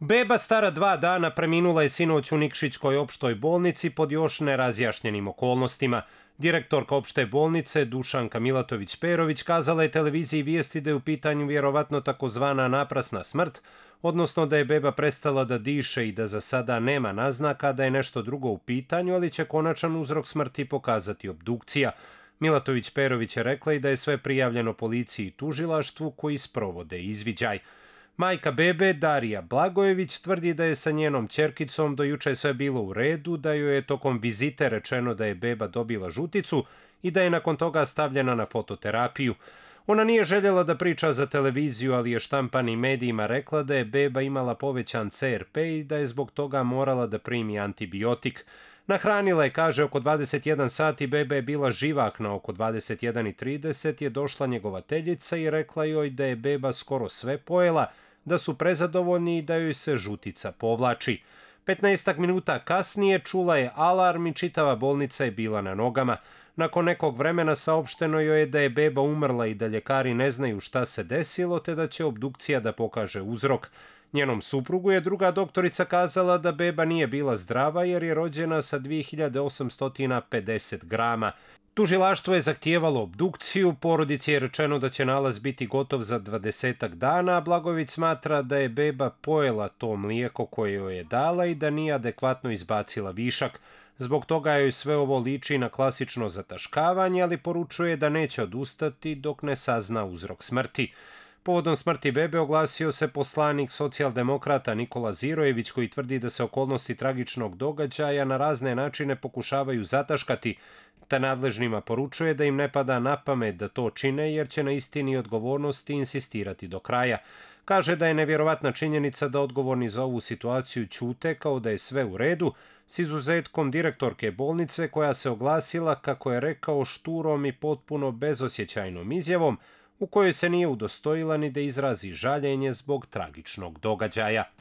Beba stara dva dana preminula je sinoć u Nikšićkoj opštoj bolnici pod još nerazjašnjenim okolnostima. Direktorka opšte bolnice Dušanka Milatović-Perović kazala je televiziji vijesti da je u pitanju vjerovatno takozvana naprasna smrt, odnosno da je beba prestala da diše i da za sada nema naznaka da je nešto drugo u pitanju, ali će konačan uzrok smrti pokazati obdukcija. Milatović-Perović je rekla i da je sve prijavljeno policiji i tužilaštvu koji sprovode izviđaj. Majka bebe, Darija Blagojević, tvrdi da je sa njenom čerkicom do juče sve bilo u redu, da joj je tokom vizite rečeno da je beba dobila žuticu i da je nakon toga stavljena na fototerapiju. Ona nije željela da priča za televiziju, ali je štampani medijima rekla da je beba imala povećan CRP i da je zbog toga morala da primi antibiotik. Nahranila je, kaže, oko 21 sati beba je bila živak na oko 21.30, je došla njegovateljica i rekla joj da je beba skoro sve pojela, da su prezadovoljni i da joj se žutica povlači. 15 minuta kasnije čula je alarm i čitava bolnica je bila na nogama. Nakon nekog vremena saopšteno joj je da je beba umrla i da ljekari ne znaju šta se desilo te da će obdukcija da pokaže uzrok. Njenom suprugu je druga doktorica kazala da beba nije bila zdrava jer je rođena sa 2850 grama Tužilaštvo je zahtijevalo obdukciju, porodici je rečeno da će nalaz biti gotov za dvadesetak dana, a Blagović smatra da je beba pojela to mlijeko koje joj je dala i da nije adekvatno izbacila višak. Zbog toga joj sve ovo liči na klasično zataškavanje, ali poručuje da neće odustati dok ne sazna uzrok smrti. Povodom smrti bebe oglasio se poslanik socijaldemokrata Nikola Zirojević koji tvrdi da se okolnosti tragičnog događaja na razne načine pokušavaju zataškati, te nadležnima poručuje da im ne pada na pamet da to čine jer će na istini odgovornosti insistirati do kraja. Kaže da je nevjerovatna činjenica da odgovorni za ovu situaciju ćute kao da je sve u redu, s izuzetkom direktorke bolnice koja se oglasila, kako je rekao, šturom i potpuno bezosjećajnom izjavom, u kojoj se nije udostojila ni da izrazi žaljenje zbog tragičnog događaja.